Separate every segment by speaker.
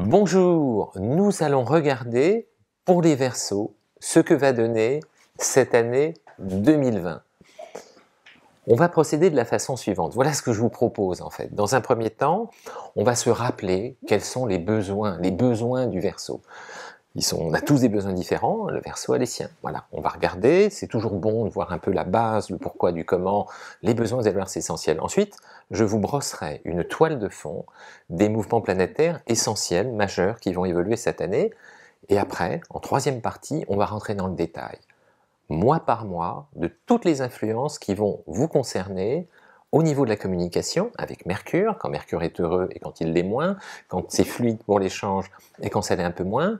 Speaker 1: Bonjour, nous allons regarder pour les Verseaux ce que va donner cette année 2020. On va procéder de la façon suivante. Voilà ce que je vous propose en fait. Dans un premier temps, on va se rappeler quels sont les besoins, les besoins du verso on a tous des besoins différents, le verso a les siens. Voilà, on va regarder, c'est toujours bon de voir un peu la base, le pourquoi du comment, les besoins et c'est essentiel. Ensuite, je vous brosserai une toile de fond des mouvements planétaires essentiels, majeurs, qui vont évoluer cette année. Et après, en troisième partie, on va rentrer dans le détail, mois par mois, de toutes les influences qui vont vous concerner, au niveau de la communication avec Mercure, quand Mercure est heureux et quand il l'est moins, quand c'est fluide pour l'échange et quand ça l'est un peu moins,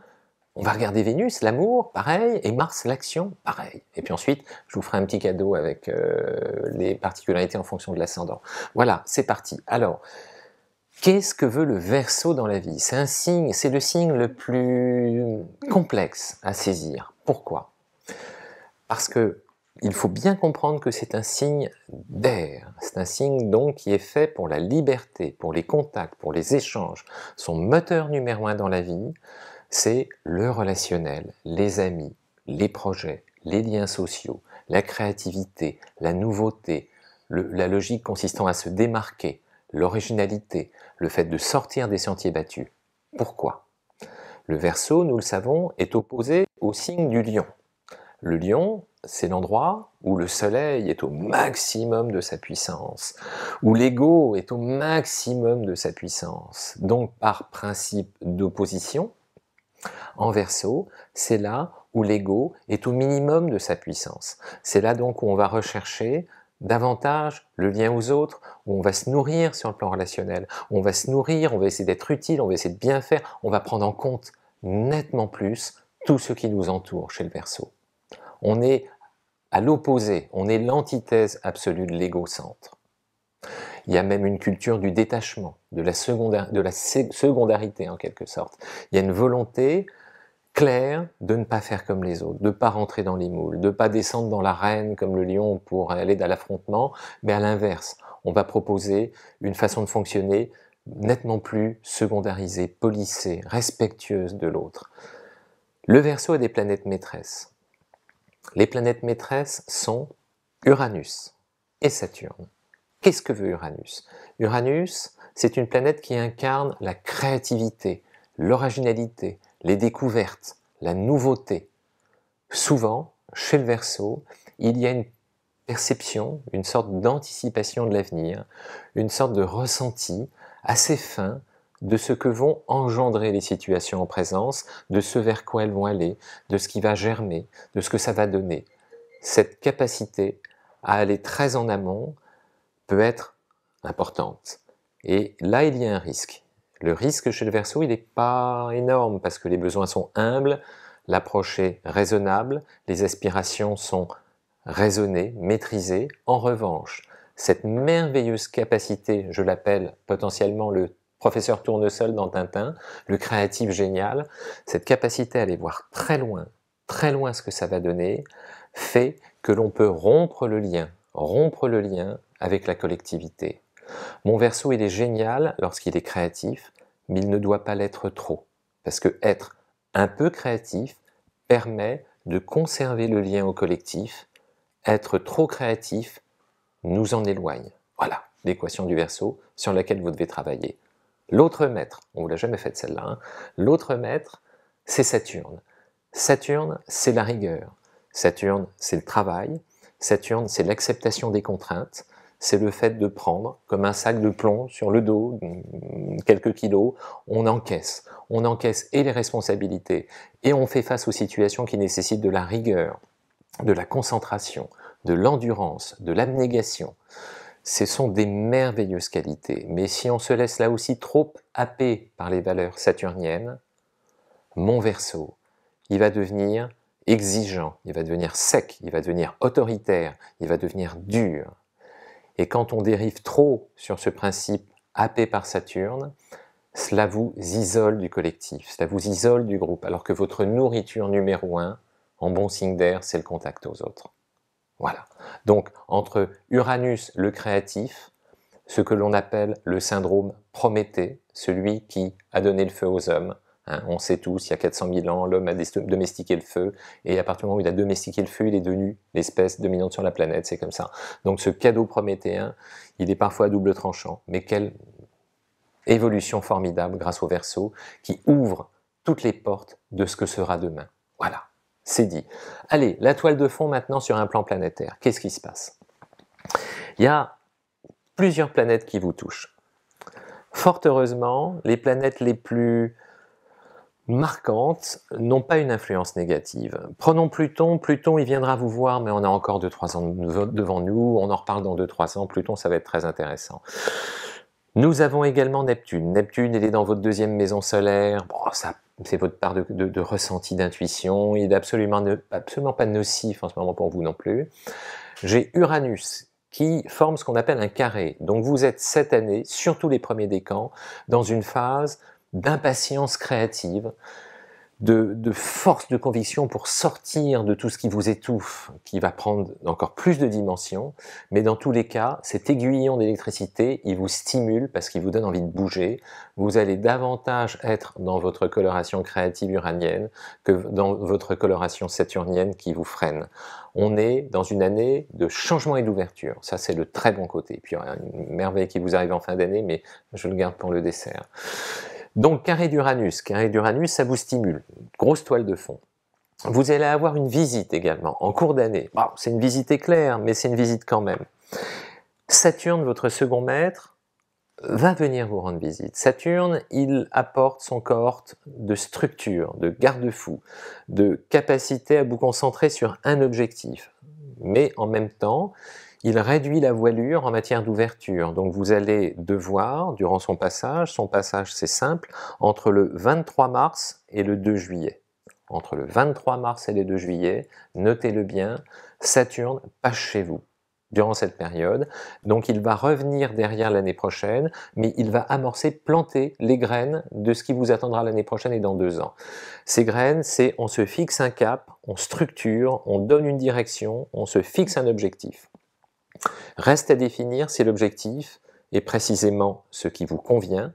Speaker 1: on va regarder Vénus, l'amour, pareil, et Mars, l'action, pareil. Et puis ensuite, je vous ferai un petit cadeau avec euh, les particularités en fonction de l'ascendant. Voilà, c'est parti. Alors, qu'est-ce que veut le verso dans la vie C'est un signe, c'est le signe le plus complexe à saisir. Pourquoi Parce que il faut bien comprendre que c'est un signe d'air. C'est un signe donc qui est fait pour la liberté, pour les contacts, pour les échanges. Son moteur numéro un dans la vie, c'est le relationnel, les amis, les projets, les liens sociaux, la créativité, la nouveauté, la logique consistant à se démarquer, l'originalité, le fait de sortir des sentiers battus. Pourquoi Le verso, nous le savons, est opposé au signe du lion. Le lion, c'est l'endroit où le soleil est au maximum de sa puissance, où l'ego est au maximum de sa puissance. Donc par principe d'opposition, en verso, c'est là où l'ego est au minimum de sa puissance. C'est là donc où on va rechercher davantage le lien aux autres, où on va se nourrir sur le plan relationnel, où on va se nourrir, on va essayer d'être utile, on va essayer de bien faire, on va prendre en compte nettement plus tout ce qui nous entoure chez le verso. On est à l'opposé, on est l'antithèse absolue de l'ego-centre. Il y a même une culture du détachement, de la, de la secondarité en quelque sorte. Il y a une volonté claire de ne pas faire comme les autres, de ne pas rentrer dans les moules, de ne pas descendre dans l'arène comme le lion pour aller dans l'affrontement, mais à l'inverse, on va proposer une façon de fonctionner nettement plus secondarisée, polissée, respectueuse de l'autre. Le verso a des planètes maîtresses. Les planètes maîtresses sont Uranus et Saturne. Qu'est-ce que veut Uranus Uranus, c'est une planète qui incarne la créativité, l'originalité, les découvertes, la nouveauté. Souvent, chez le Verseau, il y a une perception, une sorte d'anticipation de l'avenir, une sorte de ressenti assez fin de ce que vont engendrer les situations en présence, de ce vers quoi elles vont aller, de ce qui va germer, de ce que ça va donner. Cette capacité à aller très en amont, peut être importante. Et là, il y a un risque. Le risque chez le verso, il n'est pas énorme parce que les besoins sont humbles, l'approche est raisonnable, les aspirations sont raisonnées, maîtrisées. En revanche, cette merveilleuse capacité, je l'appelle potentiellement le professeur tournesol dans Tintin, le créatif génial, cette capacité à aller voir très loin, très loin ce que ça va donner, fait que l'on peut rompre le lien, rompre le lien avec la collectivité. Mon verso, il est génial lorsqu'il est créatif, mais il ne doit pas l'être trop. Parce que être un peu créatif permet de conserver le lien au collectif. Être trop créatif nous en éloigne. Voilà l'équation du verso sur laquelle vous devez travailler. L'autre maître, on ne vous l'a jamais fait celle-là, hein. l'autre maître, c'est Saturne. Saturne, c'est la rigueur. Saturne, c'est le travail. Saturne, c'est l'acceptation des contraintes c'est le fait de prendre, comme un sac de plomb sur le dos, mm, quelques kilos, on encaisse. On encaisse et les responsabilités, et on fait face aux situations qui nécessitent de la rigueur, de la concentration, de l'endurance, de l'abnégation. Ce sont des merveilleuses qualités, mais si on se laisse là aussi trop happer par les valeurs saturniennes, mon verso, il va devenir exigeant, il va devenir sec, il va devenir autoritaire, il va devenir dur. Et quand on dérive trop sur ce principe happé par Saturne, cela vous isole du collectif, cela vous isole du groupe, alors que votre nourriture numéro un, en bon signe d'air, c'est le contact aux autres. Voilà. Donc, entre Uranus, le créatif, ce que l'on appelle le syndrome Prométhée, celui qui a donné le feu aux hommes, Hein, on sait tous, il y a 400 000 ans, l'homme a domestiqué le feu, et à partir du moment où il a domestiqué le feu, il est devenu l'espèce dominante sur la planète, c'est comme ça. Donc ce cadeau prométhéen, il est parfois à double tranchant, mais quelle évolution formidable grâce au verso qui ouvre toutes les portes de ce que sera demain. Voilà, c'est dit. Allez, la toile de fond maintenant sur un plan planétaire. Qu'est-ce qui se passe Il y a plusieurs planètes qui vous touchent. Fort heureusement, les planètes les plus marquantes n'ont pas une influence négative. Prenons Pluton, Pluton il viendra vous voir, mais on a encore 2-3 ans devant nous, on en reparle dans 2-3 ans, Pluton ça va être très intéressant. Nous avons également Neptune. Neptune, il est dans votre deuxième maison solaire. Bon, ça, c'est votre part de, ressenti, d'intuition. Il n'est absolument, absolument pas nocif en ce moment pour vous non plus. J'ai Uranus qui forme ce qu'on appelle un carré. Donc vous êtes cette année, surtout les premiers décans, dans une phase d'impatience créative, de, force de conviction pour sortir de tout ce qui vous étouffe, qui va prendre encore plus de dimensions. Mais dans tous les cas, cet aiguillon d'électricité, il vous stimule parce qu'il vous donne envie de bouger. Vous allez davantage être dans votre coloration créative uranienne que dans votre coloration saturnienne qui vous freine. On est dans une année de changement et d'ouverture. Ça, c'est le très bon côté. Puis il y aura une merveille qui vous arrive en fin d'année, mais je le garde pour le dessert. Donc carré d'Uranus, carré d'Uranus, ça vous stimule, grosse toile de fond. Vous allez avoir une visite également en cours d'année. c'est une visite éclair, mais c'est une visite quand même. Saturne, votre second maître, va venir vous rendre visite. Saturne, il apporte son cohorte de structure, de garde-fou, de capacité à vous concentrer sur un objectif. Mais en même temps, il réduit la voilure en matière d'ouverture. Donc vous allez devoir, durant son passage, son passage c'est simple, entre le 23 mars et le 2 juillet. Entre le 23 mars et le 2 juillet, notez-le bien, Saturne passe chez vous durant cette période. Donc il va revenir derrière l'année prochaine, mais il va amorcer, planter les graines de ce qui vous attendra l'année prochaine et dans deux ans. Ces graines, c'est on se fixe un cap, on structure, on donne une direction, on se fixe un objectif. Reste à définir si l'objectif est précisément ce qui vous convient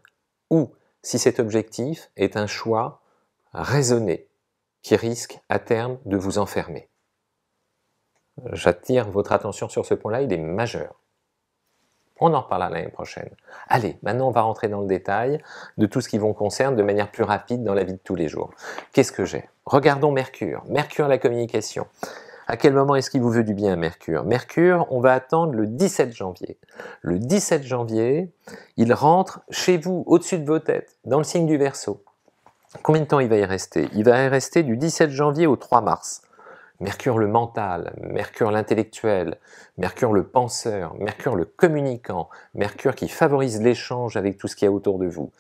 Speaker 1: ou si cet objectif est un choix raisonné qui risque à terme de vous enfermer. J'attire votre attention sur ce point-là, il est majeur. On en reparlera l'année prochaine. Allez, maintenant on va rentrer dans le détail de tout ce qui vous concerne de manière plus rapide dans la vie de tous les jours. Qu'est-ce que j'ai Regardons Mercure. Mercure, la communication. À quel moment est-ce qu'il vous veut du bien, Mercure Mercure, on va attendre le 17 janvier. Le 17 janvier, il rentre chez vous, au-dessus de vos têtes, dans le signe du Verseau. Combien de temps il va y rester Il va y rester du 17 janvier au 3 mars. Mercure le mental, Mercure l'intellectuel, Mercure le penseur, Mercure le communicant, Mercure qui favorise l'échange avec tout ce qu'il y a autour de vous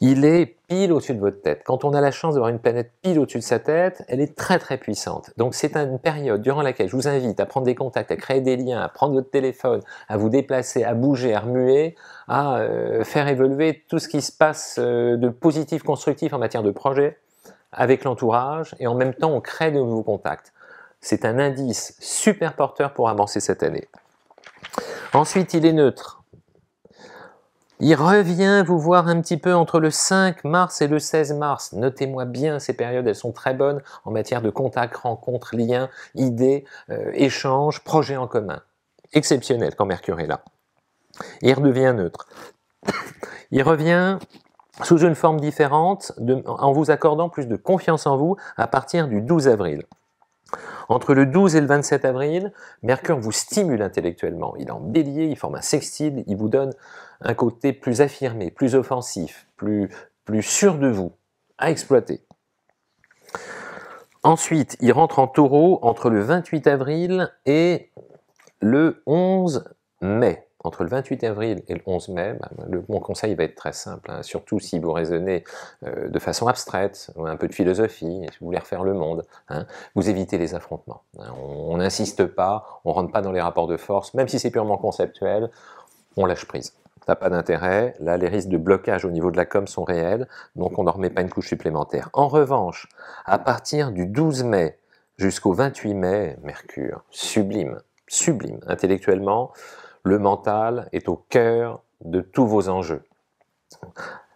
Speaker 1: il est pile au-dessus de votre tête. Quand on a la chance d'avoir une planète pile au-dessus de sa tête, elle est très très puissante. Donc c'est une période durant laquelle je vous invite à prendre des contacts, à créer des liens, à prendre votre téléphone, à vous déplacer, à bouger, à remuer, à euh, faire évoluer tout ce qui se passe euh, de positif, constructif en matière de projet avec l'entourage et en même temps on crée de nouveaux contacts. C'est un indice super porteur pour avancer cette année. Ensuite, il est neutre. Il revient vous voir un petit peu entre le 5 mars et le 16 mars. Notez-moi bien ces périodes, elles sont très bonnes en matière de contacts, rencontres, liens, idées, euh, échanges, projets en commun. Exceptionnel quand Mercure est là. Il redevient neutre. Il revient sous une forme différente en vous accordant plus de confiance en vous à partir du 12 avril. Entre le 12 et le 27 avril, Mercure vous stimule intellectuellement. Il est en bélier, il forme un sextile, il vous donne un côté plus affirmé, plus offensif, plus, plus sûr de vous à exploiter. Ensuite, il rentre en taureau entre le 28 avril et le 11 mai. Entre le 28 avril et le 11 mai, bah, le, mon conseil va être très simple, hein. surtout si vous raisonnez euh, de façon abstraite, un peu de philosophie, si vous voulez refaire le monde, hein. vous évitez les affrontements. Hein. on n'insiste pas, on rentre pas dans les rapports de force, même si c'est purement conceptuel, on lâche prise pas d'intérêt. Là, les risques de blocage au niveau de la com sont réels, donc on n'en remet pas une couche supplémentaire. En revanche, à partir du 12 mai jusqu'au 28 mai, Mercure, sublime, sublime. Intellectuellement, le mental est au cœur de tous vos enjeux.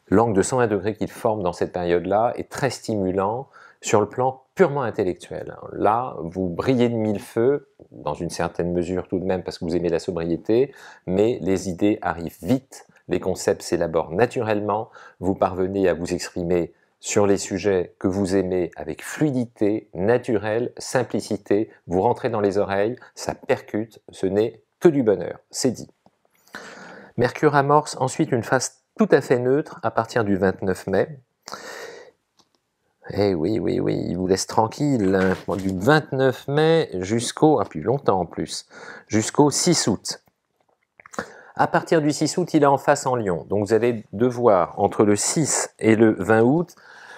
Speaker 1: L'angle de 120 degrés qu'il forme dans cette période-là est très stimulant, sur le plan purement intellectuel, hein, là, vous brillez de mille feux, dans une certaine mesure tout de même parce que vous aimez la sobriété, mais les idées arrivent vite, les concepts s'élaborent naturellement, vous parvenez à vous exprimer sur les sujets que vous aimez avec fluidité, naturelle, simplicité, vous rentrez dans les oreilles, ça percute, ce n'est que du bonheur, c'est dit. Mercure amorce ensuite une phase tout à fait neutre à partir du 29 mai. Eh oui, oui, oui, il vous laisse tranquille du 29 mai jusqu'au, ah, plus longtemps en plus, jusqu'au 6 août. À partir du 6 août, il est en face en Lyon. Donc vous allez devoir, entre le 6 et le 20 août,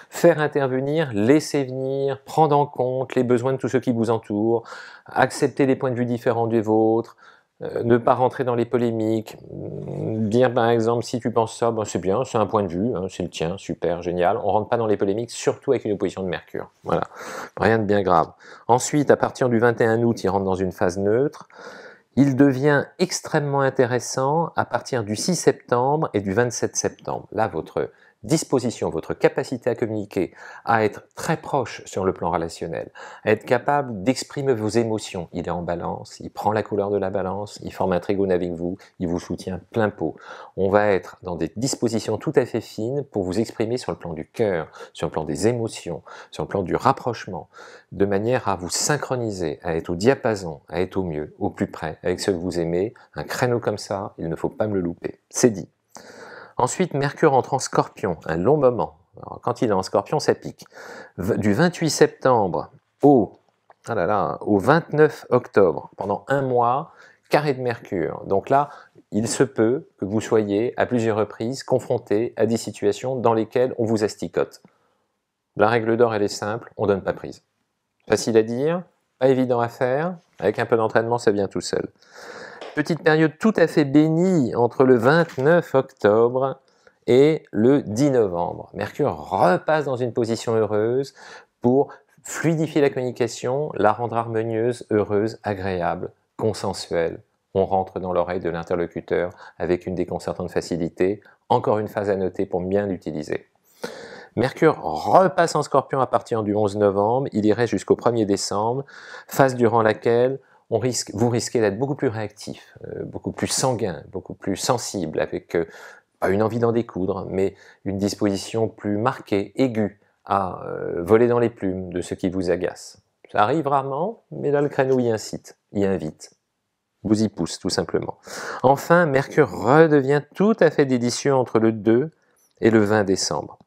Speaker 1: faire intervenir, laisser venir, prendre en compte les besoins de tous ceux qui vous entourent, accepter les points de vue différents des vôtres, euh, ne pas rentrer dans les polémiques, mm, dire par exemple si tu penses ça, ben, c'est bien, c'est un point de vue, hein, c'est le tien, super, génial. On ne rentre pas dans les polémiques, surtout avec une opposition de Mercure. Voilà, rien de bien grave. Ensuite, à partir du 21 août, il rentre dans une phase neutre. Il devient extrêmement intéressant à partir du 6 septembre et du 27 septembre. Là, votre disposition, votre capacité à communiquer, à être très proche sur le plan relationnel, à être capable d'exprimer vos émotions. Il est en balance, il prend la couleur de la balance, il forme un trigone avec vous, il vous soutient plein pot. On va être dans des dispositions tout à fait fines pour vous exprimer sur le plan du cœur, sur le plan des émotions, sur le plan du rapprochement, de manière à vous synchroniser, à être au diapason, à être au mieux, au plus près, avec ce que vous aimez. Un créneau comme ça, il ne faut pas me le louper. C'est dit. Ensuite, Mercure entre en scorpion, un long moment. quand il est en scorpion, ça pique. Du 28 septembre au, ah au 29 octobre, pendant un mois, carré de Mercure. Donc là, il se peut que vous soyez à plusieurs reprises confronté à des situations dans lesquelles on vous asticote. La règle d'or, elle est simple, on ne donne pas prise. Facile à dire, pas évident à faire, avec un peu d'entraînement, ça vient tout seul. Petite période tout à fait bénie entre le 29 octobre et le 10 novembre. Mercure repasse dans une position heureuse pour fluidifier la communication, la rendre harmonieuse, heureuse, agréable, consensuelle. On rentre dans l'oreille de l'interlocuteur avec une déconcertante facilité. Encore une phase à noter pour bien l'utiliser. Mercure repasse en scorpion à partir du 11 novembre, il irait jusqu'au 1er décembre, phase durant laquelle vous risquez d'être beaucoup plus réactif, euh, beaucoup plus sanguin, beaucoup plus sensible, avec euh, pas une envie d'en découdre, mais une disposition plus marquée, aiguë, à euh, voler dans les plumes de ce qui vous agace. Ça arrive rarement, mais là le créneau y incite, y invite, vous y pousse tout simplement. Enfin, Mercure redevient tout à fait délicieux entre le 2 et le 20 décembre.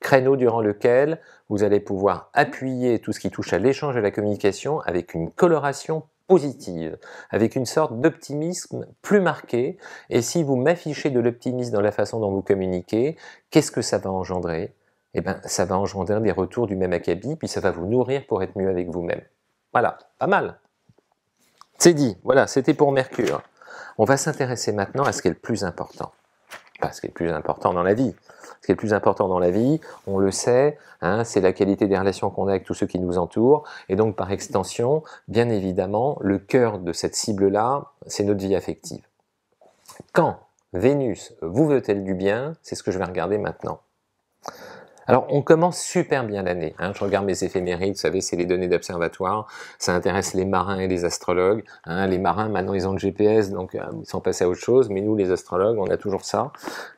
Speaker 1: Créneau durant lequel vous allez pouvoir appuyer tout ce qui touche à l'échange et à la communication avec une coloration positive, avec une sorte d'optimisme plus marqué. Et si vous m'affichez de l'optimisme dans la façon dont vous communiquez, qu'est-ce que ça va engendrer Eh bien, ça va engendrer des retours du même acabit, puis ça va vous nourrir pour être mieux avec vous-même. Voilà, pas mal. C'est dit, voilà, c'était pour Mercure. On va s'intéresser maintenant à ce qui est le plus important ce qui est le plus important dans la vie. Ce qui est le plus important dans la vie, on le sait, hein, c'est la qualité des relations qu'on a avec tous ceux qui nous entourent. Et donc, par extension, bien évidemment, le cœur de cette cible-là, c'est notre vie affective. Quand Vénus vous veut-elle du bien C'est ce que je vais regarder maintenant. Alors, on commence super bien l'année. Hein. Je regarde mes éphémérides, vous savez, c'est les données d'observatoire. Ça intéresse les marins et les astrologues. Hein. Les marins, maintenant, ils ont le GPS, donc euh, ils sont passés à autre chose. Mais nous, les astrologues, on a toujours ça.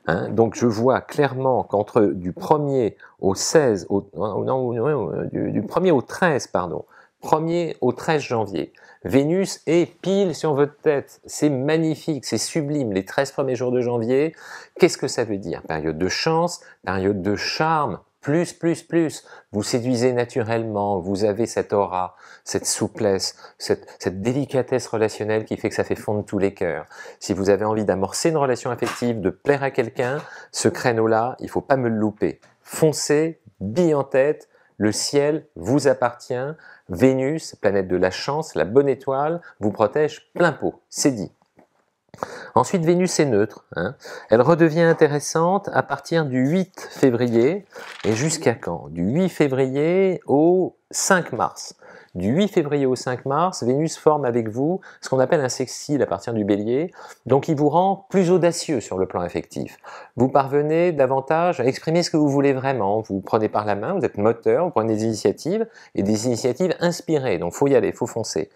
Speaker 1: Hein. Donc, je vois clairement qu'entre du 1er au 16, euh, du, du 1er au 13, pardon, 1er au 13 janvier. Vénus est pile sur votre tête. C'est magnifique, c'est sublime. Les 13 premiers jours de janvier, qu'est-ce que ça veut dire Période de chance, période de charme, plus, plus, plus. Vous séduisez naturellement, vous avez cette aura, cette souplesse, cette, délicatesse relationnelle qui fait que ça fait fondre tous les cœurs. Si vous avez envie d'amorcer une relation affective, de plaire à quelqu'un, ce créneau-là, il faut pas me le louper. Foncez, bille en tête, le ciel vous appartient, Vénus, planète de la chance, la bonne étoile, vous protège plein pot, c'est dit. Ensuite, Vénus est neutre. Hein. Elle redevient intéressante à partir du 8 février. Et jusqu'à quand Du 8 février au 5 mars. Du 8 février au 5 mars, Vénus forme avec vous ce qu'on appelle un sextile à partir du bélier, donc il vous rend plus audacieux sur le plan affectif. Vous parvenez davantage à exprimer ce que vous voulez vraiment, vous, prenez par la main, vous êtes moteur, vous prenez des initiatives, et des initiatives inspirées, donc faut y aller, faut foncer.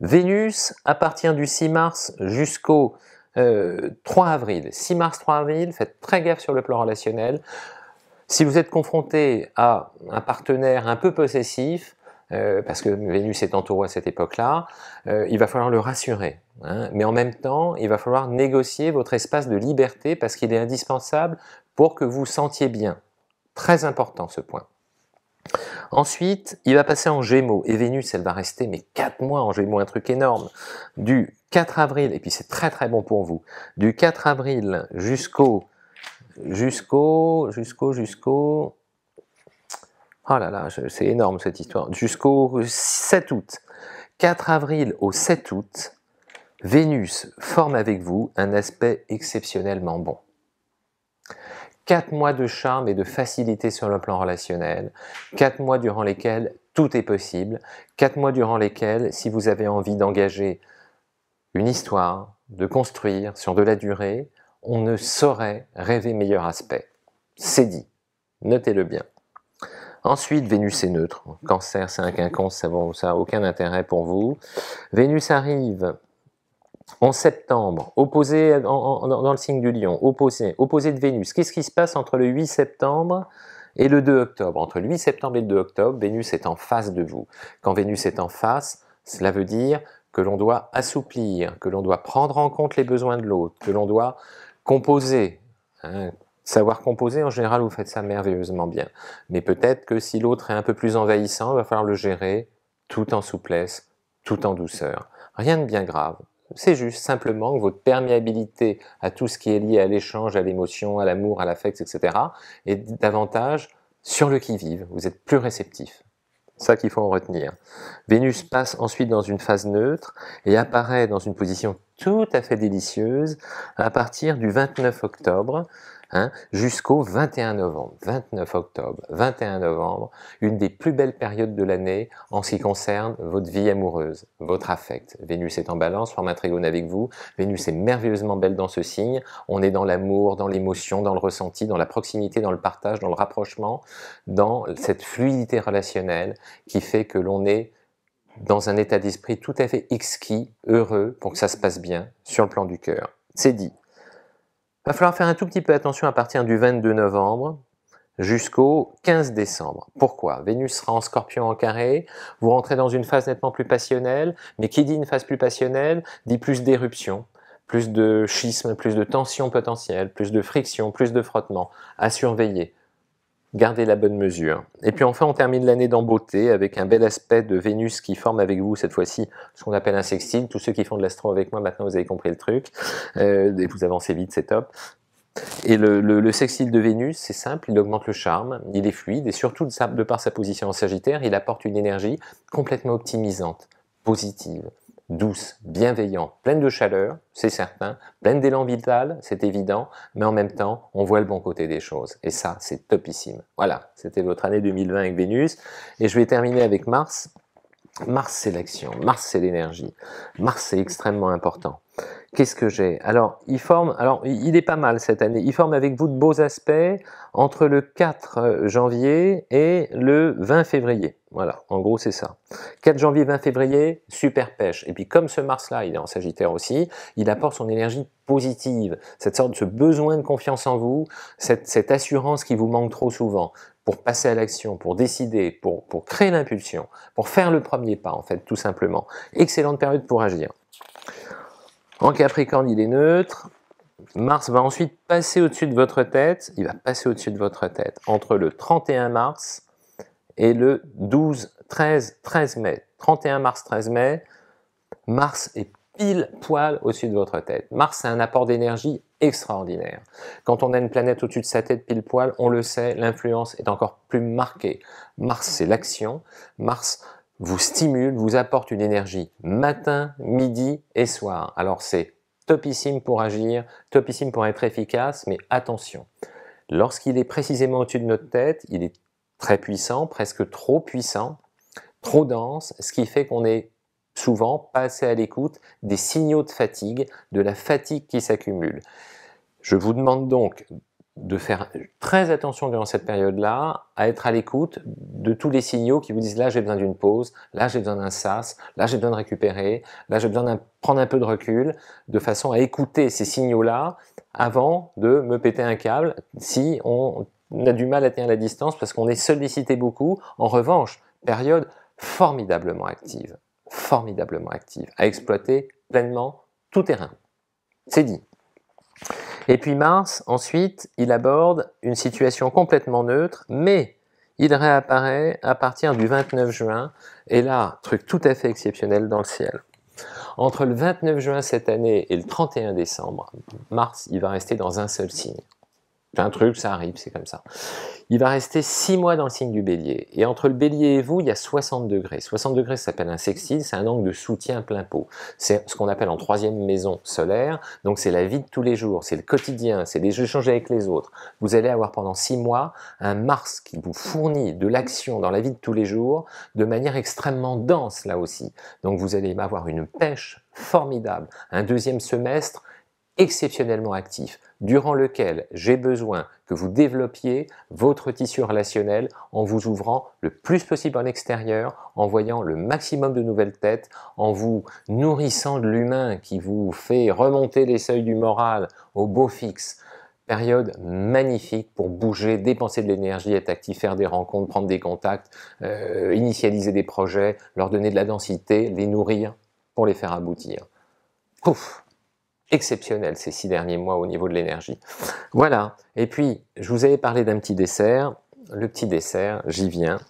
Speaker 1: Vénus, à partir du 6 mars jusqu'au 3 euh, avril, 6 mars 3 avril, faites très gaffe sur le plan relationnel. Si vous êtes confronté à un partenaire un peu possessif, euh, parce que Vénus est en taureau à cette époque-là, euh, il va falloir le rassurer. Hein. mais en même temps, il va falloir négocier votre espace de liberté parce qu'il est indispensable pour que vous sentiez bien. Très important ce point. Ensuite, il va passer en Gémeaux. Et Vénus, elle va rester, mais 4 mois en Gémeaux, un truc énorme. Du 4 avril, et puis c'est très très bon pour vous, du 4 avril jusqu'au... jusqu'au... jusqu'au... jusqu'au... Oh là là, c'est énorme cette histoire. Jusqu'au 7 août. 4 avril au 7 août, Vénus forme avec vous un aspect exceptionnellement bon. 4 mois de charme et de facilité sur le plan relationnel, quatre mois durant lesquels tout est possible, quatre mois durant lesquels, si vous avez envie d'engager une histoire, de construire sur de la durée, on ne saurait rêver meilleur aspect. C'est dit, notez-le bien. Ensuite, Vénus est neutre. Cancer, c'est un quinconce, ça n'a aucun intérêt pour vous. Vénus arrive en septembre, opposé dans le signe du lion, opposé, opposé de Vénus. Qu'est-ce qui se passe entre le 8 septembre et le 2 octobre Entre le 8 septembre et le 2 octobre, Vénus est en face de vous. Quand Vénus est en face, cela veut dire que l'on doit assouplir, que l'on doit prendre en compte les besoins de l'autre, que l'on doit composer, hein, Savoir composer, en général, vous faites ça merveilleusement bien. Mais peut-être que si l'autre est un peu plus envahissant, il va falloir le gérer tout en souplesse, tout en douceur. Rien de bien grave. C'est juste simplement que votre perméabilité à tout ce qui est lié à l'échange, à l'émotion, à l'amour, à l'affect, etc. est davantage sur le qui-vive. Vous êtes plus réceptif. Ça qu'il faut en retenir. Vénus passe ensuite dans une phase neutre et apparaît dans une position tout à fait délicieuse à partir du 29 octobre Hein, jusqu'au 21 novembre, 29 octobre, 21 novembre, une des plus belles périodes de l'année en ce qui concerne votre vie amoureuse, votre affect. Vénus est en balance, forme un trigone avec vous, Vénus est merveilleusement belle dans ce signe, on est dans l'amour, dans l'émotion, dans le ressenti, dans la proximité, dans le partage, dans le rapprochement, dans cette fluidité relationnelle qui fait que l'on est dans un état d'esprit tout à fait exquis, heureux, pour que ça se passe bien sur le plan du cœur. C'est dit va falloir faire un tout petit peu attention à partir du 22 novembre jusqu'au 15 décembre. Pourquoi Vénus sera en scorpion en carré, vous rentrez dans une phase nettement plus passionnelle, mais qui dit une phase plus passionnelle dit plus d'éruption, plus de schisme, plus de tension potentielle, plus de friction, plus de frottement à surveiller. Gardez la bonne mesure. Et puis enfin, on termine l'année dans beauté avec un bel aspect de Vénus qui forme avec vous cette fois-ci ce qu'on appelle un sextile. Tous ceux qui font de l'astro avec moi maintenant, vous avez compris le truc. Euh, vous avancez vite, c'est top. Et le, sextile de Vénus, c'est simple, il augmente le charme, il est fluide et surtout de, de par sa position en Sagittaire, il apporte une énergie complètement optimisante, positive douce, bienveillante, pleine de chaleur, c'est certain, pleine d'élan vital, c'est évident, mais en même temps, on voit le bon côté des choses. Et ça, c'est topissime. Voilà, c'était votre année 2020 avec Vénus. Et je vais terminer avec Mars. Mars, c'est l'action. Mars, c'est l'énergie. Mars, c'est extrêmement important. Qu'est-ce que j'ai Alors, il forme, alors il est pas mal cette année. Il forme avec vous de beaux aspects entre le 4 euh, janvier et le 20 février. Voilà, en gros, c'est ça. 4 janvier, 20 février, super pêche. Et puis comme ce Mars-là, il est en Sagittaire aussi, il apporte son énergie positive, cette sorte de ce besoin de confiance en vous, cette assurance qui vous manque trop souvent pour passer à l'action, pour décider, pour, pour créer l'impulsion, pour faire le premier pas, en fait, tout simplement. Excellente période pour agir. En Capricorne, il est neutre. Mars va ensuite passer au-dessus de votre tête. Il va passer au-dessus de votre tête entre le 31 mars et le 12, 13, 13 mai. 31 mars, 13 mai, Mars est pile poil au-dessus de votre tête. Mars, a un apport d'énergie extraordinaire. Quand on a une planète au-dessus de sa tête pile poil, on le sait, l'influence est encore plus marquée. Mars, c'est l'action. Mars vous stimule, vous apporte une énergie matin, midi et soir. Alors c'est topissime pour agir, topissime pour être efficace, mais attention. Lorsqu'il est précisément au-dessus de notre tête, il est très puissant, presque trop puissant, trop dense, ce qui fait qu'on est souvent passer à l'écoute des signaux de fatigue, de la fatigue qui s'accumule. Je vous demande donc de faire très attention durant cette période-là, à être à l'écoute de tous les signaux qui vous disent là j'ai besoin d'une pause, là j'ai besoin d'un sas, là j'ai besoin de récupérer, là j'ai besoin de prendre un peu de recul, de façon à écouter ces signaux-là avant de me péter un câble si on a du mal à tenir la distance parce qu'on est sollicité beaucoup. En revanche, période formidablement active formidablement active, à exploiter pleinement tout terrain. C'est dit. Et puis Mars, ensuite, il aborde une situation complètement neutre, mais il réapparaît à partir du 29 juin, et là, truc tout à fait exceptionnel dans le ciel. Entre le 29 juin cette année et le 31 décembre, Mars, il va rester dans un seul signe un truc, ça arrive, c'est comme ça. Il va rester six mois dans le signe du bélier. Et entre le bélier et vous, il y a 60 degrés. 60 degrés, ça s'appelle un sextile, c'est un angle de soutien plein pot. C'est ce qu'on appelle en troisième maison solaire. Donc c'est la vie de tous les jours, c'est le quotidien, c'est les échanges avec les autres. Vous allez avoir pendant six mois un Mars qui vous fournit de l'action dans la vie de tous les jours de manière extrêmement dense là aussi. Donc vous allez avoir une pêche formidable. Un deuxième semestre exceptionnellement actif durant lequel j'ai besoin que vous développiez votre tissu relationnel en vous ouvrant le plus possible en extérieur, en voyant le maximum de nouvelles têtes, en vous nourrissant de l'humain qui vous fait remonter les seuils du moral au beau fixe. Période magnifique pour bouger, dépenser de l'énergie, être actif, faire des rencontres, prendre des contacts, euh, initialiser des projets, leur donner de la densité, les nourrir pour les faire aboutir. Pouf exceptionnel ces six derniers mois au niveau de l'énergie. Voilà, et puis je vous avais parlé d'un petit dessert, le petit dessert, j'y viens.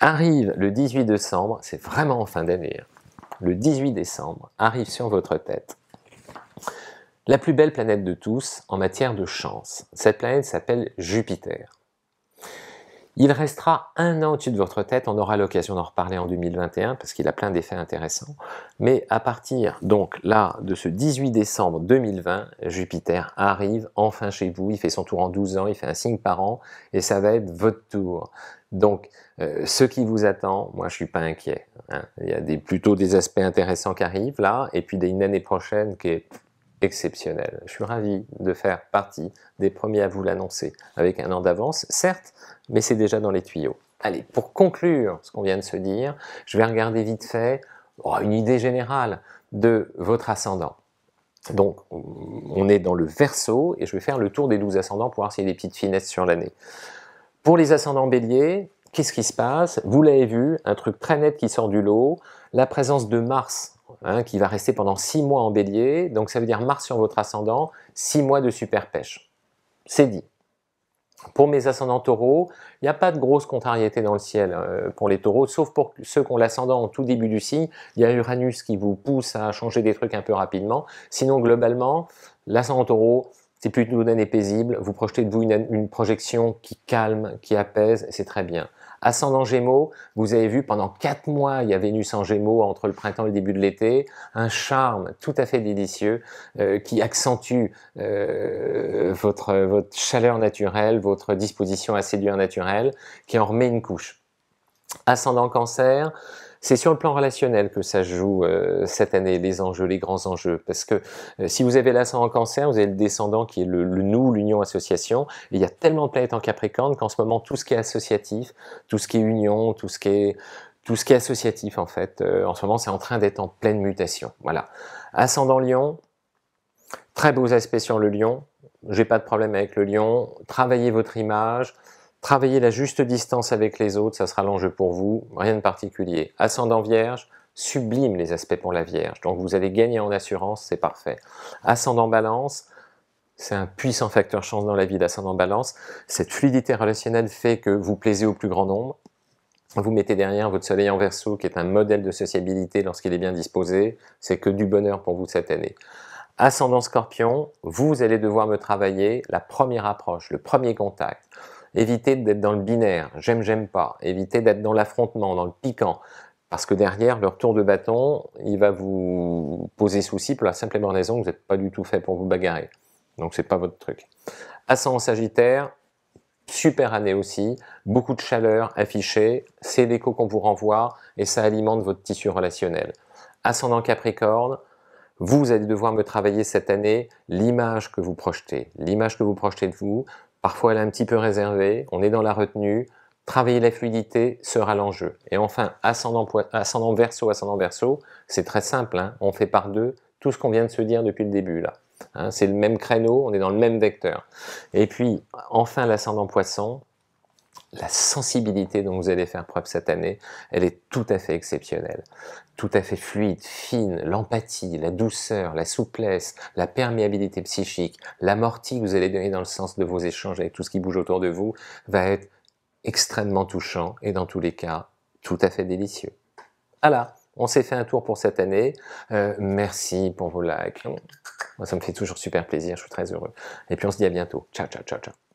Speaker 1: Arrive le 18 décembre, c'est vraiment en fin d'année, hein. le 18 décembre arrive sur votre tête la plus belle planète de tous en matière de chance. Cette planète s'appelle Jupiter. Il restera un an au-dessus de votre tête, on aura l'occasion d'en reparler en 2021 parce qu'il a plein d'effets intéressants. Mais à partir donc là de ce 18 décembre 2020, Jupiter arrive enfin chez vous, il fait son tour en 12 ans, il fait un signe par an et ça va être votre tour. Donc euh, ce qui vous attend, moi je suis pas inquiet. Hein. Il y a des, plutôt des aspects intéressants qui arrivent là et puis une année prochaine qui est exceptionnelle, Je suis ravi de faire partie des premiers à vous l'annoncer avec un an d'avance, certes, mais c'est déjà dans les tuyaux. Allez, pour conclure ce qu'on vient de se dire, je vais regarder vite fait oh, une idée générale de votre ascendant. Donc, on est dans le verso et je vais faire le tour des 12 ascendants pour voir s'il y a des petites finesses sur l'année. Pour les ascendants béliers, qu'est-ce qui se passe Vous l'avez vu, un truc très net qui sort du lot, la présence de Mars hein, qui va rester pendant six mois en bélier, donc ça veut dire Mars sur votre ascendant, six mois de super pêche. C'est dit. Pour mes ascendants taureaux, il n'y a pas de grosse contrariété dans le ciel euh, pour les taureaux, sauf pour ceux qui ont l'ascendant au tout début du signe. Il y a Uranus qui vous pousse à changer des trucs un peu rapidement. Sinon, globalement, l'ascendant taureau, c'est plutôt une année paisible. Vous projetez de vous une, une projection qui calme, qui apaise, c'est très bien. Ascendant Gémeaux, vous avez vu pendant quatre mois, il y a Vénus en Gémeaux entre le printemps et le début de l'été, un charme tout à fait délicieux euh, qui accentue euh, votre, votre chaleur naturelle, votre disposition à séduire naturelle, qui en remet une couche. Ascendant Cancer, c'est sur le plan relationnel que ça joue euh, cette année, les enjeux, les grands enjeux. Parce que euh, si vous avez l'ascendant en cancer, vous avez le descendant qui est le, nous, l'union, association. il y a tellement de planètes en Capricorne qu'en ce moment, tout ce qui est associatif, tout ce qui est union, tout ce qui est tout ce qui est associatif en fait, euh, en ce moment c'est en train d'être en pleine mutation. Voilà. Ascendant Lion, très beaux aspects sur le Lion. J'ai pas de problème avec le Lion. Travaillez votre image, Travailler la juste distance avec les autres, ça sera l'enjeu pour vous, rien de particulier. Ascendant Vierge, sublime les aspects pour la Vierge, donc vous allez gagner en assurance, c'est parfait. Ascendant Balance, c'est un puissant facteur chance dans la vie d'ascendant Balance. Cette fluidité relationnelle fait que vous plaisez au plus grand nombre, vous mettez derrière votre soleil en verso qui est un modèle de sociabilité lorsqu'il est bien disposé, c'est que du bonheur pour vous cette année. Ascendant scorpion, vous allez devoir me travailler la première approche, le premier contact éviter d'être dans le binaire, j'aime, j'aime pas, éviter d'être dans l'affrontement, dans le piquant, parce que derrière, le retour de bâton, il va vous poser souci pour la simple et bonne raison que vous n'êtes pas du tout fait pour vous bagarrer. Donc c'est pas votre truc. Ascendant Sagittaire, super année aussi, beaucoup de chaleur affichée, c'est l'écho qu'on vous renvoie et ça alimente votre tissu relationnel. Ascendant Capricorne, vous allez devoir me travailler cette année l'image que vous projetez, l'image que vous projetez de vous, Parfois, elle est un petit peu réservée, on est dans la retenue. Travailler la fluidité sera l'enjeu. Et enfin, ascendant, ascendant verso, ascendant verso, c'est très simple. Hein. on fait par deux tout ce qu'on vient de se dire depuis le début là. Hein. c'est le même créneau, on est dans le même vecteur. Et puis, enfin, l'ascendant poisson, la sensibilité dont vous allez faire preuve cette année, elle est tout à fait exceptionnelle, tout à fait fluide, fine, l'empathie, la douceur, la souplesse, la perméabilité psychique, l'amorti que vous allez donner dans le sens de vos échanges avec tout ce qui bouge autour de vous va être extrêmement touchant et dans tous les cas tout à fait délicieux. Voilà, on s'est fait un tour pour cette année. Euh, merci pour vos likes. Moi, ça me fait toujours super plaisir, je suis très heureux. Et puis on se dit à bientôt. Ciao, ciao, ciao, ciao.